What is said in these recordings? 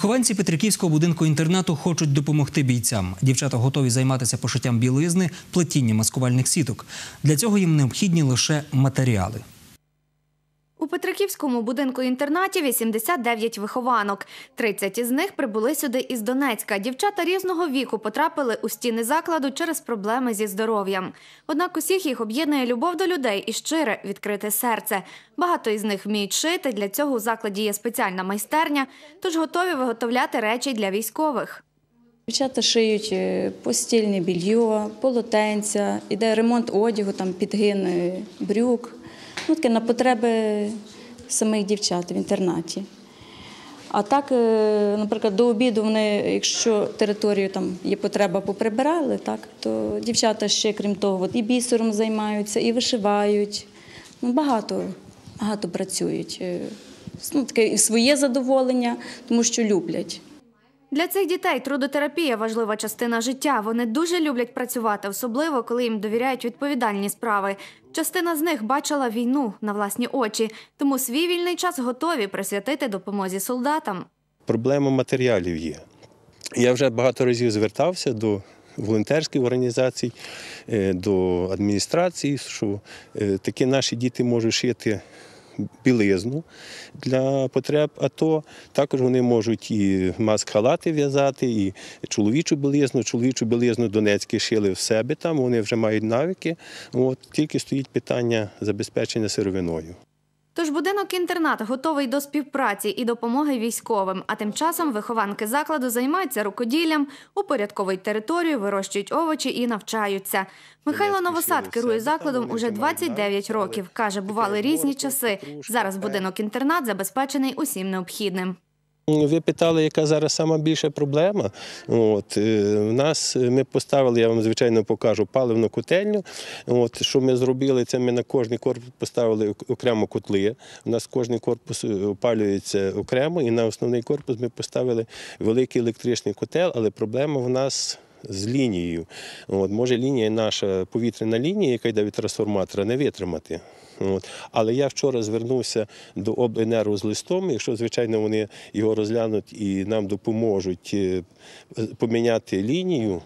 Хованці Петриківського будинку інтернату хочуть допомогти бійцям. Дівчата готові займатися пошиттям білизни, плетінням маскувальних сіток. Для цього їм необхідні лише матеріали. У Петриківському будинку інтернаті 89 вихованок. 30 із них прибули сюди із Донецька. Дівчата різного віку потрапили у стіни закладу через проблеми зі здоров'ям. Однак усіх їх об'єднує любов до людей і щире відкрите серце. Багато із них вміють шити. Для цього у закладі є спеціальна майстерня, тож готові виготовляти речі для військових. Дівчата шиють е, постільне більйо, полотенця, іде ремонт одягу, там підгин е, брюк ну, таке на потреби самих дівчат в інтернаті. А так, е, наприклад, до обіду вони, якщо територію там є потреба, поприбирали, так то дівчата ще, крім того, от і бісером займаються, і вишивають. Ну, Багато багато працюють. Е, ну, Таке і своє задоволення, тому що люблять. Для цих дітей трудотерапія важлива частина життя. Вони дуже люблять працювати, особливо коли їм довіряють відповідальні справи. Частина з них бачила війну на власні очі, тому свій вільний час готові присвятити допомозі солдатам. Проблема матеріалів є. Я вже багато разів звертався до волонтерських організацій, е, до адміністрації, що е, такі наші діти можуть шити білизну для потреб АТО. Також вони можуть і маск-халати в'язати, і чоловічу білизну, чоловічу білизну Донецькі шили в себе там, вони вже мають навики. От Тільки стоїть питання забезпечення сировиною. Тож будинок-інтернат готовий до співпраці і допомоги військовим. А тим часом вихованки закладу займаються рукоділлям, упорядковують територію, вирощують овочі і навчаються. Михайло Новосад керує закладом уже 29 років. каже, бували різні часи. Зараз е. будинок-інтернат забезпечений усім необхідним. Ви питали, яка зараз сама більша проблема. От, е, в нас е, Ми поставили, я вам, звичайно, покажу паливну котельню. От, Що ми зробили, це ми на кожний корпус поставили окремо котли. У нас кожний корпус е, опалюється окремо, і на основний корпус ми поставили великий електричний котел, але проблема в нас з лінією. От, Може лінія наша повітряна лінія, яка йде від трансформатора, не витримати. От. Але я вчора звернувся до обленерго з листом. Якщо, звичайно, вони його розглянуть і нам допоможуть е, поміняти лінію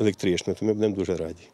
електричну, то ми будемо дуже раді.